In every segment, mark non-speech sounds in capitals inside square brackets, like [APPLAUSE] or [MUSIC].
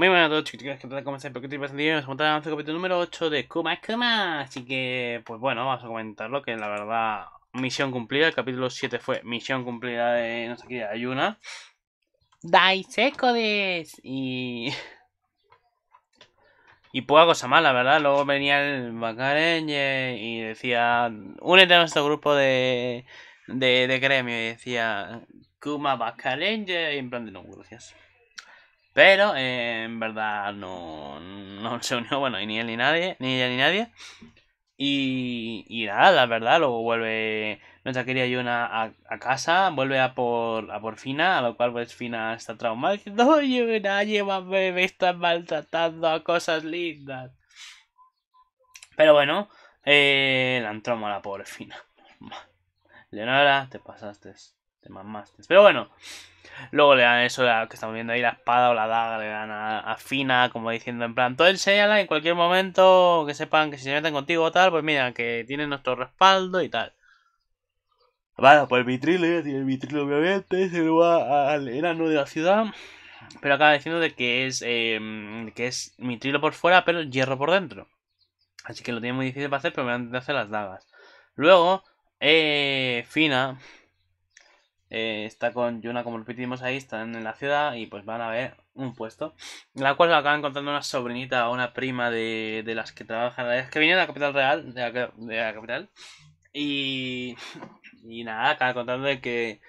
Muy buenas a todos chicos, ¿qué tal? ¿Cómo estáis? bien, vamos a capítulo número 8 de Kuma Kuma Así que, pues bueno, vamos a comentarlo Que la verdad, misión cumplida El capítulo 7 fue misión cumplida de, no sé qué, Ayuna Dice des Y... [LAUGHS] Y poca cosa la ¿verdad? Luego venía el Bacarenje y decía Únete a nuestro grupo de... De, de gremio y decía Kuma Bacarenje Y en plan de no, gracias pero eh, en verdad no, no [LAUGHS] se unió, bueno, ni él ni nadie, ni ella ni nadie. Y, y nada, la verdad, luego vuelve no nuestra quería Yuna a, a, casa, vuelve a por, a por Fina, a lo cual pues Fina está traumada diciendo, Yuna, llévame, me estás maltratando a cosas lindas. Pero bueno, eh, la entró a la pobre Fina. Leonora, [LAUGHS] te pasaste, te mamaste. Pero bueno, Luego le dan eso la, que estamos viendo ahí, la espada o la daga, le dan a, Fina, como diciendo en plan, todo el señala en cualquier momento que sepan que si se meten contigo o tal, pues mira, que tienen nuestro respaldo y tal. Vale, pues el vitrilo, tiene el vitrilo obviamente, se lo va al enano de la ciudad. Pero acaba diciendo de que es, em, que es mitrilo por fuera, pero hierro por dentro. Así que lo tiene muy difícil para hacer, pero me van a hacer las dagas. Luego, eh, Fina eh, está con Yuna, como repetimos ahí, están en la ciudad y pues van a ver un puesto. En la cual acaban encontrando una sobrinita o una prima de, las que trabajan, que viene de la capital real, de la, capital. Y, y nada, acaban contando de que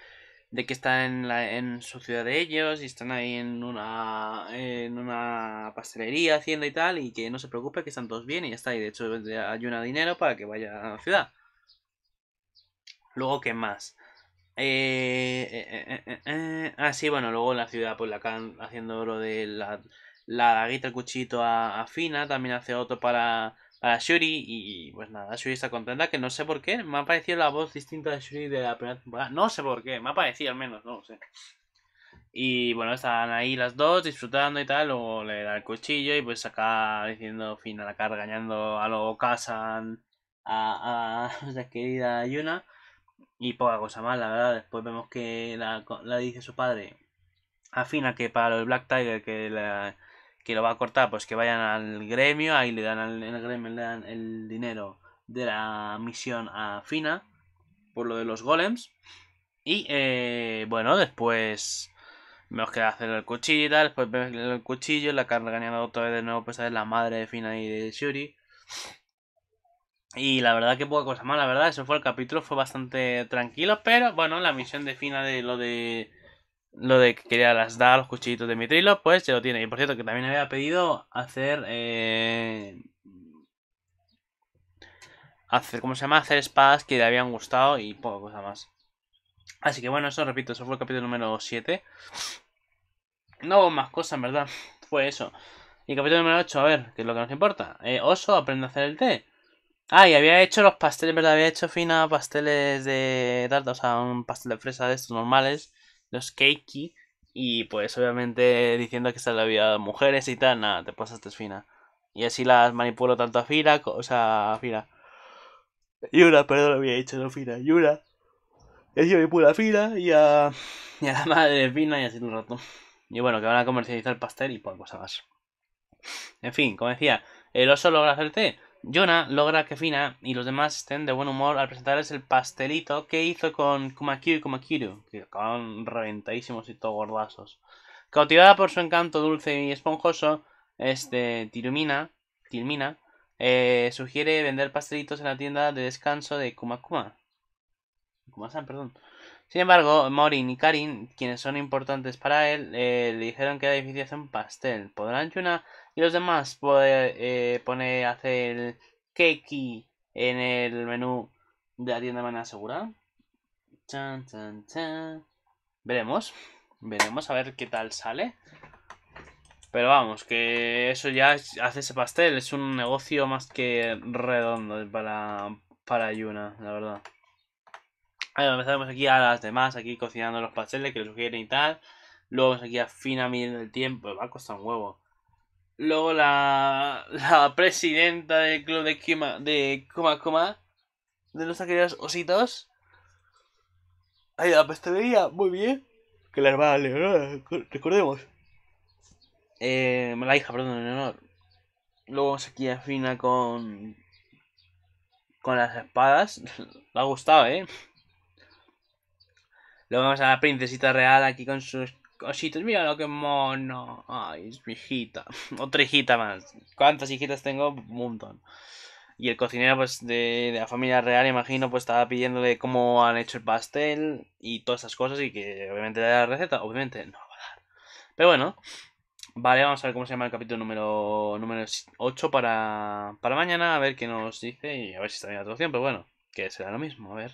de que está en, la, en su ciudad de ellos y están ahí en una, en una pastelería haciendo y tal y que no se preocupe que están todos bien y ya está y de hecho ayuna dinero para que vaya a la ciudad luego qué más eh eh, eh, eh, eh, ah, sí, bueno, luego en la ciudad, pues la acaban haciendo lo de la, la el cuchito a, Fina, también hace otro para, para Shuri, y pues nada, Shuri está contenta, que no sé por qué, me ha parecido la voz distinta de Shuri de la primera temporada, no sé por qué, me ha parecido al menos, no lo sé. Y bueno, están ahí las dos disfrutando y tal, luego le da el cuchillo y pues acá diciendo Fina, acá regañando a lo Kazan, a, a, [LAUGHS] a la querida Yuna y poca cosa más, la verdad. Después vemos que la, dice su padre afina que para el Black Tiger que, lo va a cortar, pues que vayan al gremio, ahí le dan al, el gremio le dan el dinero de la misión a Fina por lo de los golems. Y eh, bueno, después vemos que hacer el cuchillo y tal, después vemos el cuchillo, la carne ganada otra vez de nuevo, pues es la madre de Fina y de Shuri. Y la verdad que poca cosa más, la verdad, eso fue el capítulo, fue bastante tranquilo, pero bueno, la misión de Fina de lo de lo de que quería las dar los cuchillitos de mitrilo, pues ya lo tiene. Y por cierto, que también había pedido hacer eh, hacer, ¿cómo se llama? Hacer espadas que le habían gustado y poca cosa más. Así que bueno, eso repito, eso fue el capítulo número 7. No más cosas, en verdad. Fue eso. Y el capítulo número 8, a ver, que es lo que nos importa. Eh, oso aprende a hacer el té. Ah, y había hecho los pasteles, ¿verdad? Había hecho fina pasteles de tarta, o sea, un pastel de fresa de estos normales, los cakey. Y pues obviamente diciendo que se la había mujeres y tal, nada, te pasaste fina. Y así las manipulo tanto a fila o sea, a Fira. Yura, perdón, lo había dicho, no Fira, Yura. Es yo pura fila y a, y a la madre de Fina y así un rato. Y bueno, que van a comercializar el pastel y pues cosas más. En fin, como decía, el oso logra hacerte... Jonah logra que Fina y los demás estén de buen humor al presentarles el pastelito que hizo con Kumakiru y Kumakiru, que acaban reventadísimos y todo gordazos. Cautivada por su encanto dulce y esponjoso, este Tirumina, Tilmina, eh, sugiere vender pastelitos en la tienda de descanso de Kumakuma. Kumasan, perdón. Sin embargo, Morin y Karin, quienes son importantes para él, eh, le dijeron que era difícil hacer un pastel. Podrán Yuna y los demás poder, eh, poner hacer el keki en el menú de la tienda de manera segura. Veremos. Veremos a ver qué tal sale. Pero vamos, que eso ya hace ese pastel. Es un negocio más que redondo para, para Yuna, la verdad ver, empezamos aquí a las demás, aquí cocinando los pasteles que le sugieren y tal. Luego aquí a Fina midiendo el tiempo, va a costar un huevo. Luego la, [LAUGHS] presidenta del club de Kuma, de Coma Coma. de los queridos ositos. Ahí la pastelería, muy bien. Que la hermana Leonor, recordemos. Eh, la hija, perdón, Leonor. Luego vamos aquí a Fina con. con las espadas. Le [LAUGHS] ha gustado, eh. Luego vamos a la princesita real aquí con sus cositos. Mira lo que mono. Ay, es mi hijita. [LAUGHS] Otra hijita más. ¿Cuántas hijitas tengo? Un montón. Y el cocinero, pues, de, la familia real, imagino, pues estaba pidiéndole cómo han hecho el pastel y todas esas cosas. Y que obviamente le da la receta, obviamente no lo va a dar. Pero bueno, Vale, vamos a ver cómo se llama el capítulo número, número 8 para, para mañana, a ver qué nos dice y a ver si está bien la traducción, pero bueno, que será lo mismo, a ver.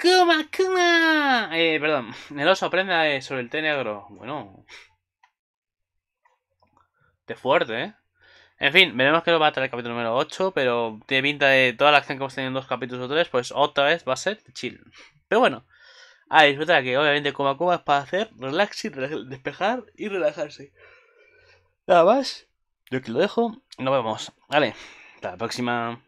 Kuma, Kuma. Eh, perdón. El oso aprende eh, sobre el té negro. Bueno. De fuerte, ¿eh? En fin, veremos qué lo va a traer el capítulo número 8, pero tiene pinta de toda la acción que hemos tenido en dos capítulos o tres, pues otra vez va a ser chill. Pero bueno, a disfrutar que obviamente Kuma Kuma es para hacer relax y despejar y relajarse. Nada más, yo aquí lo dejo, nos vemos. Vale, hasta la próxima.